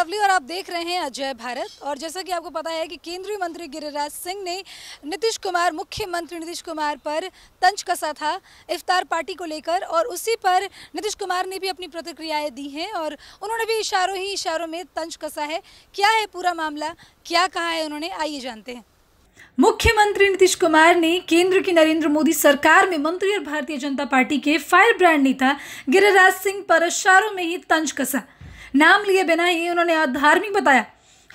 lovely और आप देख रहे हैं अजय भारत और जैसा कि आपको पता है कि केंद्रीय मंत्री गिरिराज सिंह ने नीतीश कुमार मुख्यमंत्री नीतीश कुमार पर तंज कसा था इफ्तार पार्टी को लेकर और उसी पर नीतीश कुमार ने भी अपनी प्रतिक्रियाएं दी हैं और उन्होंने भी इशारों ही इशारों में तंज कसा है क्या है पूरा मामला क्या कहा है उन्होंने आइए जानते हैं मुख्यमंत्री नीतीश कुमार ने केंद्र की नरेंद्र मोदी सरकार में मंत्री और भारतीय जनता पार्टी के फायर ब्रांड नेता गिरिराज सिंह पर इशारों में ही तंज कसा नाम लिए बिना ही उन्होंने अधार्मिक बताया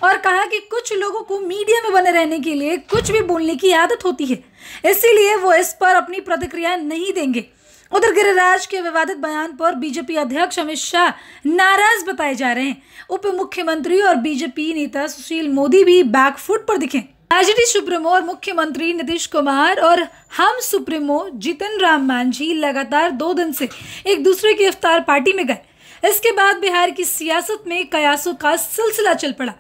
और कहा कि कुछ लोगों को मीडिया में बने रहने के लिए कुछ भी बोलने की आदत होती है इसीलिए वो इस पर अपनी प्रतिक्रिया नहीं देंगे उधर गिरिराज के विवादित बयान पर बीजेपी अध्यक्ष अमित शाह नाराज बताए जा रहे हैं उप मुख्यमंत्री और बीजेपी नेता सुशील मोदी भी बैकफुट पर दिखे आरजेडी सुप्रीमो और मुख्यमंत्री नीतीश कुमार और हम सुप्रीमो जीतन राम मांझी लगातार दो दिन से एक दूसरे की इफ्तार पार्टी में गए इसके बाद बिहार की सियासत में कयासों का सिलसिला चल पड़ा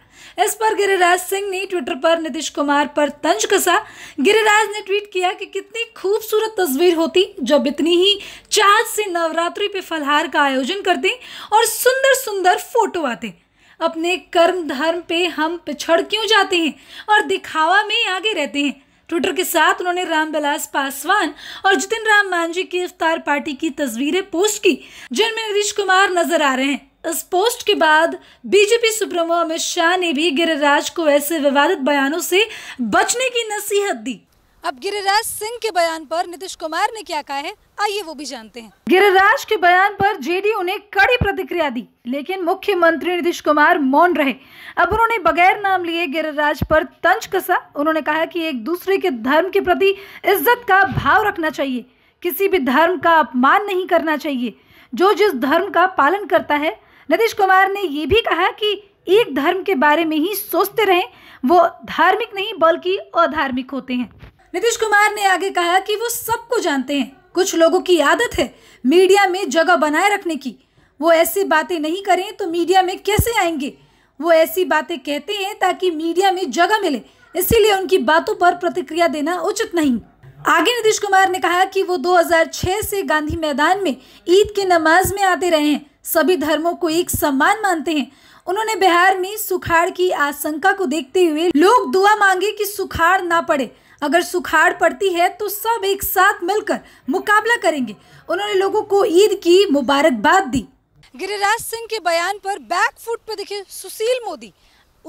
इस पर गिरिराज सिंह ने ट्विटर पर नीतीश कुमार पर तंज कसा गिरिराज ने ट्वीट किया कि कितनी खूबसूरत तस्वीर होती जब इतनी ही चाँद से नवरात्रि पे फलहार का आयोजन करते और सुंदर सुंदर फोटो आते अपने कर्म धर्म पे हम पिछड़ क्यों जाते हैं और दिखावा में आगे रहते हैं ट्विटर के साथ उन्होंने रामविलास पासवान और जितिन राम मांझी की इफ्तार पार्टी की तस्वीरें पोस्ट की जिनमें नीतीश कुमार नजर आ रहे हैं इस पोस्ट के बाद बीजेपी सुप्रीमो अमित शाह ने भी गिरिराज को ऐसे विवादित बयानों से बचने की नसीहत दी अब गिरिराज सिंह के बयान पर नीतीश कुमार ने क्या कहा है आइए वो भी जानते हैं गिरिराज के बयान पर जेडीयू ने कड़ी प्रतिक्रिया दी लेकिन मुख्यमंत्री नीतीश कुमार मौन रहे अब उन्होंने बगैर नाम लिए गिरिराज पर तंज कसा उन्होंने कहा कि एक दूसरे के धर्म के प्रति इज्जत का भाव रखना चाहिए किसी भी धर्म का अपमान नहीं करना चाहिए जो जिस धर्म का पालन करता है नीतीश कुमार ने ये भी कहा कि एक धर्म के बारे में ही सोचते रहें वो धार्मिक नहीं बल्कि अधार्मिक होते हैं नीतीश कुमार ने आगे कहा कि वो सबको जानते हैं कुछ लोगों की आदत है मीडिया में जगह बनाए रखने की वो ऐसी बातें नहीं करें तो मीडिया में कैसे आएंगे वो ऐसी बातें कहते हैं ताकि मीडिया में जगह मिले इसीलिए उनकी बातों पर प्रतिक्रिया देना उचित नहीं आगे नीतीश कुमार ने कहा कि वो 2006 से गांधी मैदान में ईद की नमाज में आते रहे हैं सभी धर्मों को एक सम्मान मानते हैं उन्होंने बिहार में सुखाड़ की आशंका को देखते हुए लोग दुआ मांगे कि सुखाड़ ना पड़े अगर सुखाड़ पड़ती है तो सब एक साथ मिलकर मुकाबला करेंगे उन्होंने लोगों को ईद की मुबारकबाद दी गिरिराज सिंह के बयान पर बैक फुट पर दिखे सुशील मोदी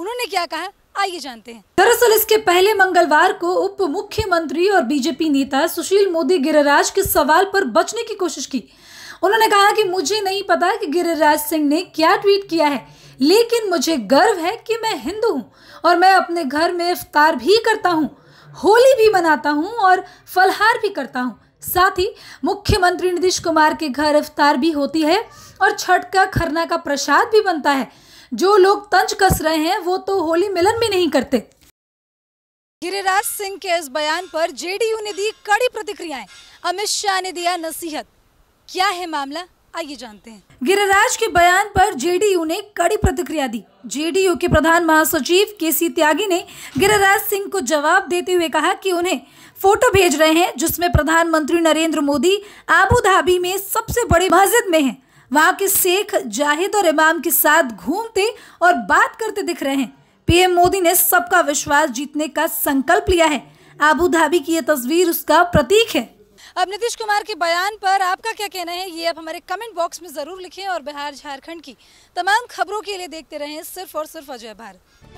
उन्होंने क्या कहा आइए जानते हैं दरअसल इसके पहले मंगलवार को उप मुख्यमंत्री और बीजेपी नेता सुशील मोदी गिरिराज के सवाल पर बचने की कोशिश की उन्होंने कहा कि मुझे नहीं पता कि गिरिराज सिंह ने क्या ट्वीट किया है लेकिन मुझे गर्व है कि मैं हिंदू हूँ और मैं अपने घर में इफ्तार भी करता हूँ होली भी मनाता हूँ और फलहार भी करता हूँ साथ ही मुख्यमंत्री नीतीश कुमार के घर इफ्तार भी होती है और छठ का खरना का प्रसाद भी बनता है जो लोग तंज कस रहे हैं वो तो होली मिलन भी नहीं करते गिरिराज सिंह के इस बयान पर जेडीयू ने दी कड़ी प्रतिक्रियाएं अमित शाह ने दिया नसीहत क्या है मामला आइए जानते हैं गिरिराज के बयान पर जेडीयू ने कड़ी प्रतिक्रिया दी जेडीयू के प्रधान महासचिव के सी त्यागी ने गिरिराज सिंह को जवाब देते हुए कहा कि उन्हें फोटो भेज रहे हैं जिसमें प्रधानमंत्री नरेंद्र मोदी आबू धाबी में सबसे बड़ी मस्जिद में हैं वहाँ के शेख जाहिद और इमाम के साथ घूमते और बात करते दिख रहे हैं पीएम मोदी ने सबका विश्वास जीतने का संकल्प लिया है आबू धाबी की ये तस्वीर उसका प्रतीक है अब नीतीश कुमार के बयान पर आपका क्या कहना है ये आप हमारे कमेंट बॉक्स में ज़रूर लिखें और बिहार झारखंड की तमाम खबरों के लिए देखते रहें सिर्फ और सिर्फ अजय भारत